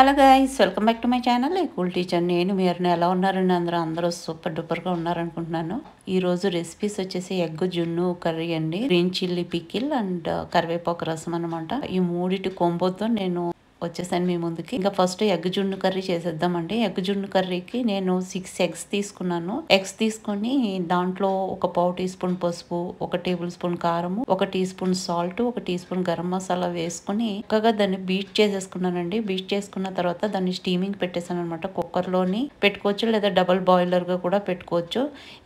hello guys welcome back to my channel cool teacher నేను మీరు ఎలా ఉన్నారండి అందరూ అందరూ సూపర్ డూపర్గా ఉన్నారనుకుంటున్నాను ఈరోజు రెసిపీస్ వచ్చేసి ఎగ్ జున్ను కర్రీ అండి గ్రీన్ చిల్లీ పికిల్ అండ్ కరివేపాకు రసం అనమాట ఈ మూడిటి కొంబోతో నేను వచ్చేసాను మీ ముందుకి ఇంకా ఫస్ట్ ఎగ్ జున్ను కర్రీ చేసేద్దామండి ఎగ్ జున్ను కర్రీకి నేను సిక్స్ ఎగ్స్ తీసుకున్నాను ఎగ్స్ తీసుకొని దాంట్లో ఒక పావు టీ స్పూన్ పసుపు ఒక టేబుల్ స్పూన్ కారము ఒక టీ స్పూన్ సాల్ట్ ఒక టీ స్పూన్ గరం మసాలా వేసుకుని ఒక్కగా దాన్ని బీట్ చేసేసుకున్నానండి బీట్ చేసుకున్న తర్వాత దాన్ని స్టీమింగ్ పెట్టేసాను అనమాట కుక్కర్లోని పెట్టుకోవచ్చు లేదా డబల్ బాయిలర్గా కూడా పెట్టుకోవచ్చు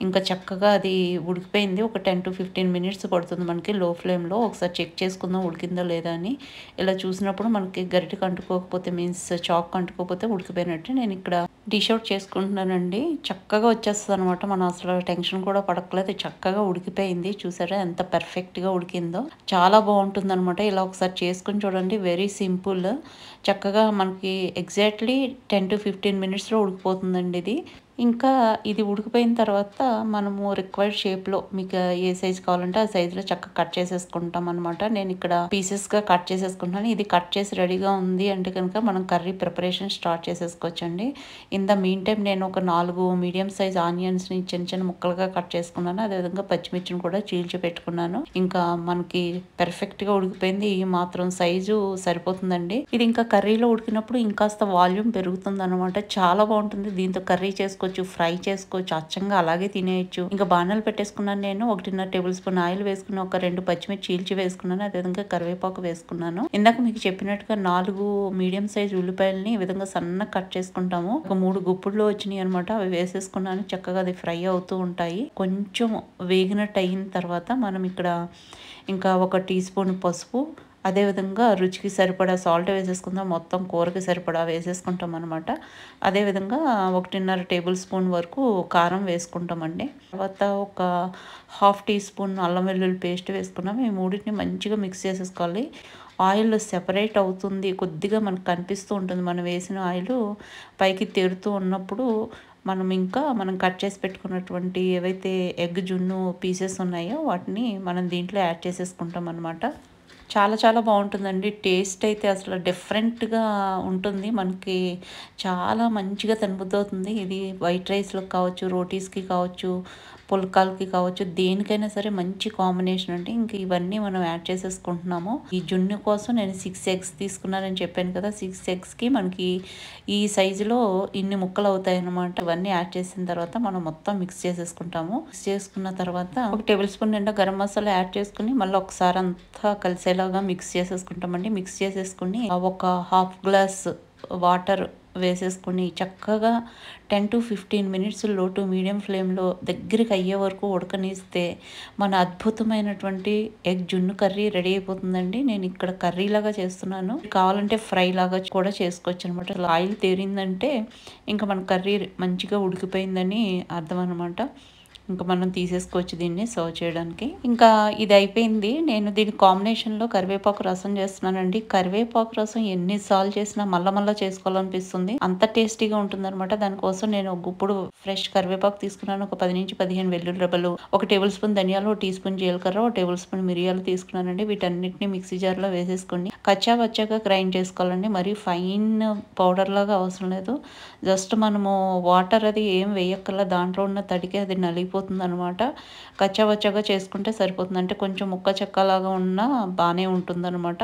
ఇంకా చక్కగా అది ఉడికిపోయింది ఒక టెన్ టు ఫిఫ్టీన్ మినిట్స్ పడుతుంది మనకి లో ఫ్లేమ్లో ఒకసారి చెక్ చేసుకుందాం ఉడికిందో లేదా అని ఇలా చూసినప్పుడు మనకి గరిటె చేతులకు అంటుకోకపోతే మీన్స్ చాక్ అంటుకోకపోతే ఉడికిపోయినట్టు నేను ఇక్కడ డిష్ అవుట్ చేసుకుంటున్నానండి చక్కగా వచ్చేస్తుంది అనమాట మనం అసలు టెన్షన్ కూడా పడకలేదు చక్కగా ఉడికిపోయింది చూసారా ఎంత పర్ఫెక్ట్గా ఉడికిందో చాలా బాగుంటుంది అనమాట ఇలా ఒకసారి చేసుకుని చూడండి వెరీ సింపుల్ చక్కగా మనకి ఎగ్జాక్ట్లీ టెన్ టు ఫిఫ్టీన్ మినిట్స్లో ఉడికిపోతుందండి ఇది ఇంకా ఇది ఉడికిపోయిన తర్వాత మనము రిక్వైర్డ్ షేప్లో మీకు ఏ సైజ్ కావాలంటే ఆ సైజులో చక్కగా కట్ చేసేసుకుంటాం అనమాట నేను ఇక్కడ పీసెస్గా కట్ చేసేసుకుంటాను ఇది కట్ చేసి రెడీగా ఉంది అంటే కనుక మనం కర్రీ ప్రిపరేషన్ స్టార్ట్ చేసేసుకోవచ్చండి ఇన్ ద మీన్ టైం నేను ఒక నాలుగు మీడియం సైజ్ ఆనియన్స్ని చిన్న చిన్న ముక్కలుగా కట్ చేసుకున్నాను అదేవిధంగా పచ్చిమిర్చిని కూడా చీల్చి పెట్టుకున్నాను ఇంకా మనకి పెర్ఫెక్ట్గా ఉడికిపోయింది ఈ మాత్రం సైజు సరిపోతుందండి ఇది ఇంకా కర్రీలో ఉడికినప్పుడు ఇంకాస్త వాల్యూమ్ పెరుగుతుంది అనమాట చాలా బాగుంటుంది దీంతో కర్రీ చేసుకోవచ్చు చేసుకోవచ్చు ఫ్రై చేసుకోవచ్చు అచ్చంగా అలాగే తినేయచ్చు ఇంకా బాణాలు పెట్టేసుకున్నాను నేను ఒకటిన్నర టేబుల్ స్పూన్ ఆయిల్ వేసుకుని ఒక రెండు పచ్చిమిర్చి చీల్చి వేసుకున్నాను అదేవిధంగా కరివేపాకు వేసుకున్నాను ఇందాక మీకు చెప్పినట్టుగా నాలుగు మీడియం సైజ్ ఉల్లిపాయలని ఈ విధంగా సన్న కట్ చేసుకుంటాము ఒక మూడు గుప్పుడులో వచ్చినాయి అనమాట అవి వేసేసుకున్నాను చక్కగా అది ఫ్రై అవుతూ ఉంటాయి కొంచెం వేగినట్టు అయిన తర్వాత మనం ఇక్కడ ఇంకా ఒక టీ స్పూన్ పసుపు అదేవిధంగా రుచికి సరిపడా సాల్ట్ వేసేసుకుందాం మొత్తం కూరకి సరిపడా వేసేసుకుంటాం అనమాట అదేవిధంగా ఒకటిన్నర టేబుల్ స్పూన్ వరకు కారం వేసుకుంటామండి తర్వాత ఒక హాఫ్ టీ స్పూన్ అల్లం వెల్లుల్లి పేస్ట్ వేసుకున్నాం ఈ మూడింటిని మంచిగా మిక్స్ చేసేసుకోవాలి ఆయిల్ సెపరేట్ అవుతుంది కొద్దిగా మనకు కనిపిస్తూ ఉంటుంది మనం వేసిన ఆయిల్ పైకి తెరుతూ ఉన్నప్పుడు మనం ఇంకా మనం కట్ చేసి పెట్టుకున్నటువంటి ఏవైతే ఎగ్ జున్ను పీసెస్ ఉన్నాయో వాటిని మనం దీంట్లో యాడ్ చేసేసుకుంటాం అనమాట చాలా చాలా బాగుంటుందండి టేస్ట్ అయితే అసలు డిఫరెంట్గా ఉంటుంది మనకి చాలా మంచిగా తినబుద్ధి అవుతుంది ఇది వైట్ రైస్లకు కావచ్చు రోటీస్కి కావచ్చు పుల్కాలకి కావచ్చు దేనికైనా సరే మంచి కాంబినేషన్ అంటే ఇంక ఇవన్నీ మనం యాడ్ చేసేసుకుంటున్నాము ఈ జున్ను కోసం నేను సిక్స్ ఎగ్స్ తీసుకున్నానని చెప్పాను కదా సిక్స్ ఎగ్స్కి మనకి ఈ సైజులో ఇన్ని ముక్కలు అవుతాయి అనమాట ఇవన్నీ యాడ్ చేసిన తర్వాత మనం మొత్తం మిక్స్ చేసేసుకుంటాము మిక్స్ చేసుకున్న తర్వాత ఒక టేబుల్ స్పూన్ నిండా గరం మసాలా యాడ్ చేసుకుని మళ్ళీ ఒకసారి అంతా కలిసేలా ఇలాగా మిక్స్ చేసేసుకుంటామండి మిక్స్ చేసేసుకుని ఒక హాఫ్ గ్లాస్ వాటర్ వేసేసుకుని చక్కగా టెన్ టు ఫిఫ్టీన్ మినిట్స్ లో టు మీడియం ఫ్లేమ్లో దగ్గరికి అయ్యే వరకు ఉడకనిస్తే మన అద్భుతమైనటువంటి ఎగ్ జున్ను కర్రీ రెడీ అయిపోతుందండి నేను ఇక్కడ కర్రీలాగా చేస్తున్నాను కావాలంటే ఫ్రై లాగా కూడా చేసుకోవచ్చు అనమాట ఆయిల్ తేరిందంటే ఇంకా మన కర్రీ మంచిగా ఉడికిపోయిందని అర్థం అనమాట ఇంకా మనం తీసేసుకోవచ్చు దీన్ని సర్వ్ చేయడానికి ఇంకా ఇది అయిపోయింది నేను దీని కాంబినేషన్లో కరివేపాకు రసం చేస్తున్నానండి కరివేపాకు రసం ఎన్నిసార్లు చేసినా మళ్ళా మల్ల చేసుకోవాలనిపిస్తుంది అంత టేస్టీగా ఉంటుందన్నమాట దానికోసం నేను ఒక గుప్పుడు ఫ్రెష్ కరివేపాకు తీసుకున్నాను ఒక పది నుంచి పదిహేను వెల్లుల్లి రెబ్బలు ఒక టేబుల్ స్పూన్ ధనియాలు ఒక టీ స్పూన్ జీలకర్ర ఒక టేబుల్ స్పూన్ మిరియాలు తీసుకున్నానండి వీటన్నిటిని మిక్సీ జార్లో వేసేసుకోండి కచ్చా వచ్చాక గ్రైండ్ చేసుకోవాలండి మరియు ఫైన్ పౌడర్ లాగా అవసరం లేదు జస్ట్ మనము వాటర్ అది ఏం వేయక్కర్లా దాంట్లో ఉన్న తడికి అది నలిగిపో సరిపోతుంది అనమాట కచ్చావచ్చాగా చేసుకుంటే సరిపోతుంది అంటే కొంచెం ముక్క చెక్కలాగా ఉన్నా బాగానే అనమాట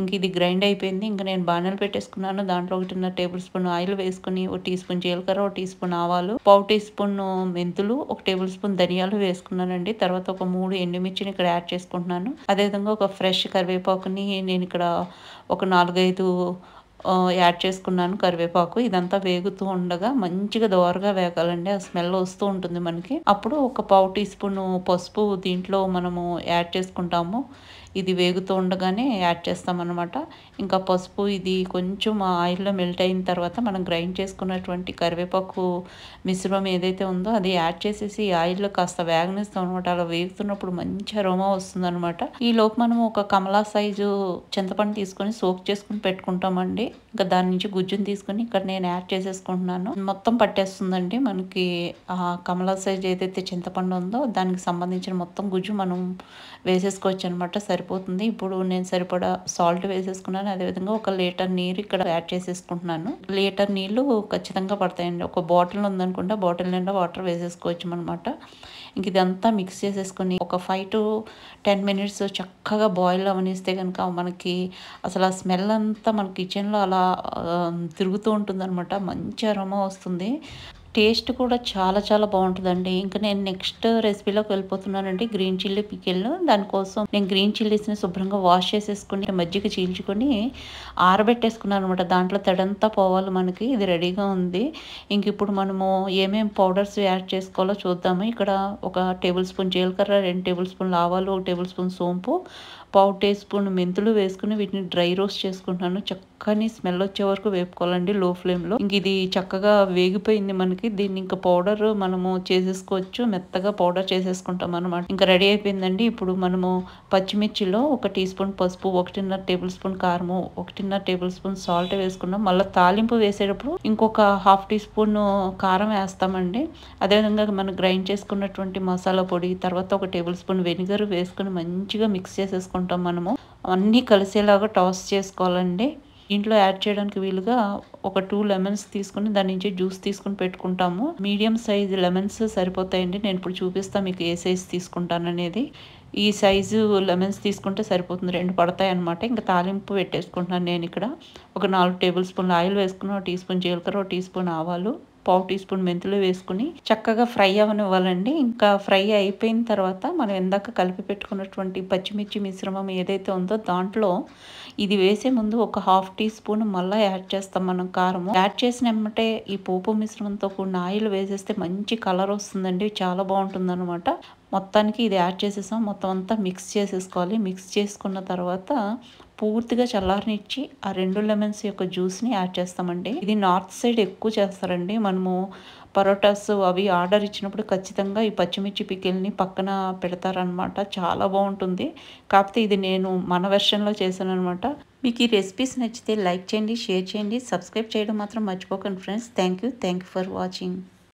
ఇంక ఇది గ్రైండ్ అయిపోయింది ఇంక నేను బాణలు పెట్టేసుకున్నాను దాంట్లో ఉన్న టేబుల్ స్పూన్ ఆయిల్ వేసుకుని ఒక టీ స్పూన్ జీలకర్ర ఒక టీ స్పూన్ ఆవాలు పావు టీ స్పూన్ మెంతులు ఒక టేబుల్ స్పూన్ ధనియాలు వేసుకున్నానండి తర్వాత ఒక మూడు ఎండుమిర్చిని ఇక్కడ యాడ్ చేసుకుంటున్నాను అదేవిధంగా ఒక ఫ్రెష్ కరివేపాకుని నేను ఇక్కడ ఒక నాలుగైదు యాడ్ చేసుకున్నాను కరివేపాకు ఇదంతా వేగుతూ ఉండగా మంచిగా దోరగా వేగాలండి ఆ స్మెల్ వస్తూ ఉంటుంది మనకి అప్పుడు ఒక పావు టీ స్పూన్ పసుపు దీంట్లో మనము యాడ్ చేసుకుంటాము ఇది వేగుతూ ఉండగానే యాడ్ చేస్తామన్నమాట ఇంకా పసుపు ఇది కొంచెం ఆయిల్లో మెల్ట్ అయిన తర్వాత మనం గ్రైండ్ చేసుకున్నటువంటి కరివేపాకు మిశ్రమం ఏదైతే ఉందో అది యాడ్ చేసేసి ఆయిల్లో కాస్త వేగనిస్తాం అనమాట అలా వేగుతున్నప్పుడు మంచి రోమ వస్తుందన్నమాట ఈ లోపు మనం ఒక కమలా సైజు చింతపండు తీసుకొని సోక్ చేసుకుని పెట్టుకుంటామండి ఇంకా దాని నుంచి గుజ్జుని తీసుకుని ఇక్కడ నేను యాడ్ చేసేసుకుంటున్నాను మొత్తం పట్టేస్తుందండి మనకి ఆ కమలా సైజ్ ఏదైతే చింతపండు ఉందో దానికి సంబంధించిన మొత్తం గుజ్జు మనం వేసేసుకోవచ్చు అనమాట సరిపోతుంది ఇప్పుడు నేను సరిపడా సాల్ట్ వేసేసుకున్నాను అదేవిధంగా ఒక లీటర్ నీరు ఇక్కడ యాడ్ చేసేసుకుంటున్నాను లీటర్ నీళ్ళు ఖచ్చితంగా పడతాయండి ఒక బాటిల్ ఉందనుకుంటే బాటిల్ నిండా వాటర్ వేసేసుకోవచ్చు అనమాట ఇంక ఇదంతా మిక్స్ చేసేసుకొని ఒక ఫైవ్ టు టెన్ మినిట్స్ చక్కగా బాయిల్ అవనిస్తే కనుక మనకి అసలు ఆ స్మెల్ అంతా మన కిచెన్లో అలా తిరుగుతూ ఉంటుంది మంచి అరమ వస్తుంది టేస్ట్ కూడా చాలా చాలా బాగుంటుందండి ఇంకా నేను నెక్స్ట్ రెసిపీలోకి వెళ్ళిపోతున్నానండి గ్రీన్ చిల్లీ పికిల్ను దానికోసం నేను గ్రీన్ చిల్లీస్ని శుభ్రంగా వాష్ చేసేసుకుని మజ్జిగ చీల్చుకొని ఆరబెట్టేసుకున్నాను అనమాట దాంట్లో తెడంతా పోవాలి మనకి ఇది రెడీగా ఉంది ఇంక ఇప్పుడు మనము ఏమేమి పౌడర్స్ యాడ్ చేసుకోవాలో చూద్దాము ఇక్కడ ఒక టేబుల్ స్పూన్ జీలకర్ర రెండు టేబుల్ స్పూన్లు ఆవాలు ఒక టేబుల్ స్పూన్ సోంపు పావు టీ స్పూన్ మెంతులు వేసుకుని వీటిని డ్రై రోస్ట్ చేసుకుంటున్నాను చక్కని స్మెల్ వచ్చే వరకు వేపుకోవాలండి లో ఫ్లేమ్లో ఇంక ఇది చక్కగా వేగిపోయింది మనకి దీన్ని ఇంకా పౌడర్ మనము చేసేసుకోవచ్చు మెత్తగా పౌడర్ చేసేసుకుంటాం అనమాట ఇంకా రెడీ అయిపోయిందండి ఇప్పుడు మనము పచ్చిమిర్చిలో ఒక టీ స్పూన్ పసుపు ఒకటిన్నర టేబుల్ స్పూన్ కారము ఒకటిన్నర టేబుల్ స్పూన్ సాల్ట్ వేసుకున్నాం మళ్ళీ తాలింపు వేసేటప్పుడు ఇంకొక హాఫ్ టీ స్పూన్ కారం వేస్తామండి అదేవిధంగా మనం గ్రైండ్ చేసుకున్నటువంటి మసాలా పొడి తర్వాత ఒక టేబుల్ స్పూన్ వెనిగర్ వేసుకుని మంచిగా మిక్స్ చేసేసుకుంటాం చేసుకుంటాం మనము అన్నీ కలిసేలాగా టాస్ చేసుకోవాలండి ఇంట్లో యాడ్ చేయడానికి వీలుగా ఒక టూ లెమన్స్ తీసుకుని దాని నుంచి జ్యూస్ తీసుకుని పెట్టుకుంటాము మీడియం సైజు లెమన్స్ సరిపోతాయండి నేను ఇప్పుడు చూపిస్తాను మీకు ఏ సైజు తీసుకుంటాను అనేది ఈ సైజు లెమన్స్ తీసుకుంటే సరిపోతుంది రెండు పడతాయి అనమాట ఇంకా తాలింపు పెట్టేసుకుంటున్నాను నేను ఇక్కడ ఒక నాలుగు టేబుల్ స్పూన్లు ఆయిల్ వేసుకుని ఒక టీ స్పూన్ జీలకర్ర ఒక టీ స్పూన్ ఆవాలు పావు టీ స్పూన్ మెంతులు వేసుకుని చక్కగా ఫ్రై అవనివ్వాలండి ఇంకా ఫ్రై అయిపోయిన తర్వాత మనం ఎందాక కలిపి పెట్టుకున్నటువంటి పచ్చిమిర్చి మిశ్రమం ఏదైతే ఉందో దాంట్లో ఇది వేసే ముందు ఒక హాఫ్ టీ స్పూన్ మళ్ళీ యాడ్ చేస్తాం మనం కారము యాడ్ చేసిన వెంబటే ఈ పోపు మిశ్రమంతో కూడిన ఆయిల్ వేసేస్తే మంచి కలర్ వస్తుందండి చాలా బాగుంటుంది అనమాట మొత్తానికి ఇది యాడ్ చేసేసాం మొత్తం అంతా మిక్స్ చేసేసుకోవాలి మిక్స్ చేసుకున్న తర్వాత పూర్తిగా చల్లారనిచ్చి ఆ రెండు లెమన్స్ యొక్క జ్యూస్ని యాడ్ చేస్తామండి ఇది నార్త్ సైడ్ ఎక్కువ చేస్తారండి మనము పరోటాస్ అవి ఆర్డర్ ఇచ్చినప్పుడు ఖచ్చితంగా ఈ పచ్చిమిర్చి పికిల్ని పక్కన పెడతారనమాట చాలా బాగుంటుంది కాకపోతే ఇది నేను మన వెర్షన్లో చేశాను అనమాట మీకు ఈ రెసిపీస్ నచ్చితే లైక్ చేయండి షేర్ చేయండి సబ్స్క్రైబ్ చేయడం మాత్రం మర్చిపోకండి friends thank you for watching